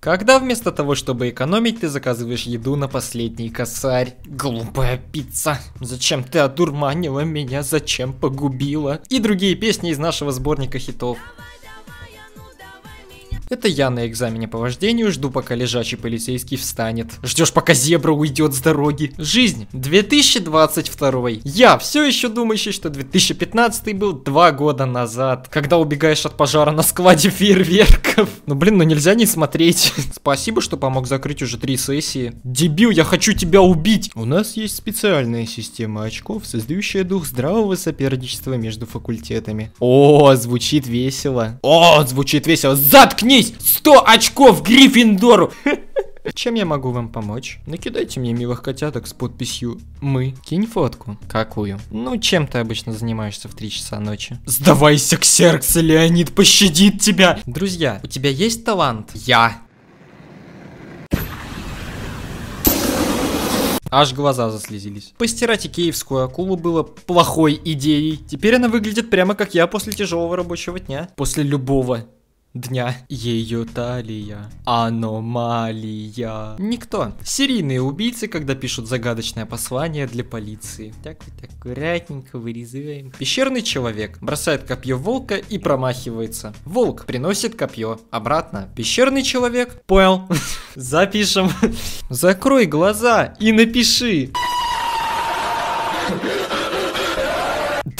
Когда вместо того, чтобы экономить, ты заказываешь еду на последний косарь. Глупая пицца. Зачем ты одурманила меня? Зачем погубила? И другие песни из нашего сборника хитов. Это я на экзамене по вождению жду, пока лежачий полицейский встанет. Ждешь, пока зебра уйдет с дороги. Жизнь 2022. Я все еще думающий, что 2015 был два года назад, когда убегаешь от пожара на складе фейерверков. Ну блин, ну нельзя не смотреть. Спасибо, что помог закрыть уже три сессии. Дебил, я хочу тебя убить. У нас есть специальная система очков, создающая дух здравого соперничества между факультетами. О, звучит весело. О, звучит весело. Заткни! Зашибись! 100 очков Гриффиндору! Чем я могу вам помочь? Накидайте мне милых котяток с подписью «Мы». Кинь фотку. Какую? Ну, чем ты обычно занимаешься в 3 часа ночи? Сдавайся, Ксеркс, Леонид пощадит тебя! Друзья, у тебя есть талант? Я. Аж глаза заслезились. Постирать икеевскую акулу было плохой идеей. Теперь она выглядит прямо как я после тяжелого рабочего дня. После любого дня. Ее талия. Аномалия. Никто. Серийные убийцы, когда пишут загадочное послание для полиции. Так вот аккуратненько вырезаем. Пещерный человек бросает копье волка и промахивается. Волк приносит копье обратно. Пещерный человек. Понял. Запишем. Закрой глаза и напиши.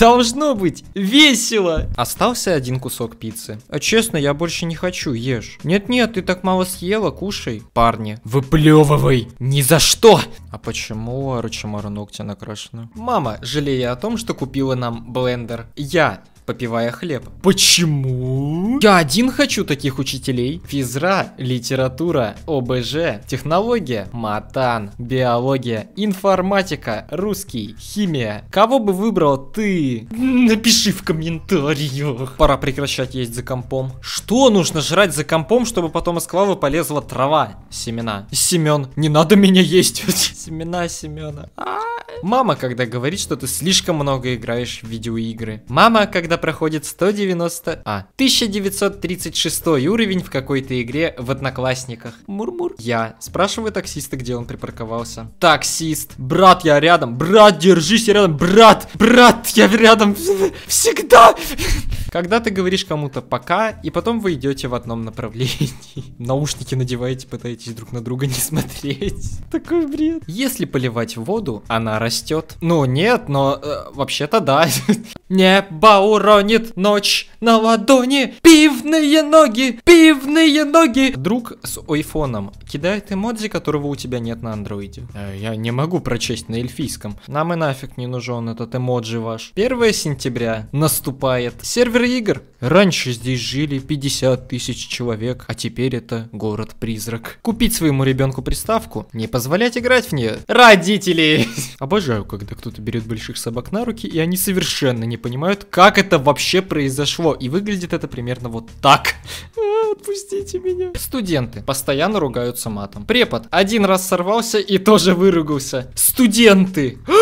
Должно быть весело. Остался один кусок пиццы. А честно, я больше не хочу, ешь. Нет-нет, ты так мало съела, кушай. Парни, выплевывай. Ни за что. А почему у ногти накрашены? Мама, жалея о том, что купила нам блендер, я попивая хлеб. Почему? Я один хочу таких учителей. Физра, литература, ОБЖ, технология, матан, биология, информатика, русский, химия. Кого бы выбрал ты? Напиши в комментариях. Пора прекращать есть за компом. Что нужно жрать за компом, чтобы потом из клавы полезла трава? Семена. Семен, не надо меня есть. Семена Семена. А-а-а. Мама, когда говорит, что ты слишком много играешь в видеоигры. Мама, когда проходит 190... А, 1936 уровень в какой-то игре в Одноклассниках. Мурмур. -мур. Я. Спрашиваю таксиста, где он припарковался. Таксист. Брат, я рядом. Брат, держись, я рядом. Брат, брат, я рядом. Всегда. Когда ты говоришь кому-то пока, и потом вы идете в одном направлении. Наушники надеваете, пытаетесь друг на друга не смотреть. Такой бред. Если поливать воду, она растет. Ну нет, но э, вообще-то да. Небо уронит ночь на ладони, пивные ноги, пивные ноги. Друг с айфоном кидает эмодзи, которого у тебя нет на андроиде. Э, я не могу прочесть на эльфийском. Нам и нафиг не нужен этот эмоджи ваш. 1 сентября наступает. Сервер центр игр. Раньше здесь жили 50 тысяч человек, а теперь это город-призрак. Купить своему ребенку приставку, не позволять играть в нее. Родители! Обожаю, когда кто-то берет больших собак на руки, и они совершенно не понимают, как это вообще произошло. И выглядит это примерно вот так. А, отпустите меня. Студенты постоянно ругаются матом. Препод один раз сорвался и тоже выругался. Студенты! Студенты! А!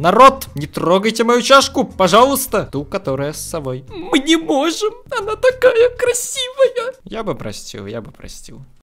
Народ, не трогайте мою чашку, пожалуйста. Ту, которая с собой. Мы не можем, она такая красивая. Я бы простил, я бы простил.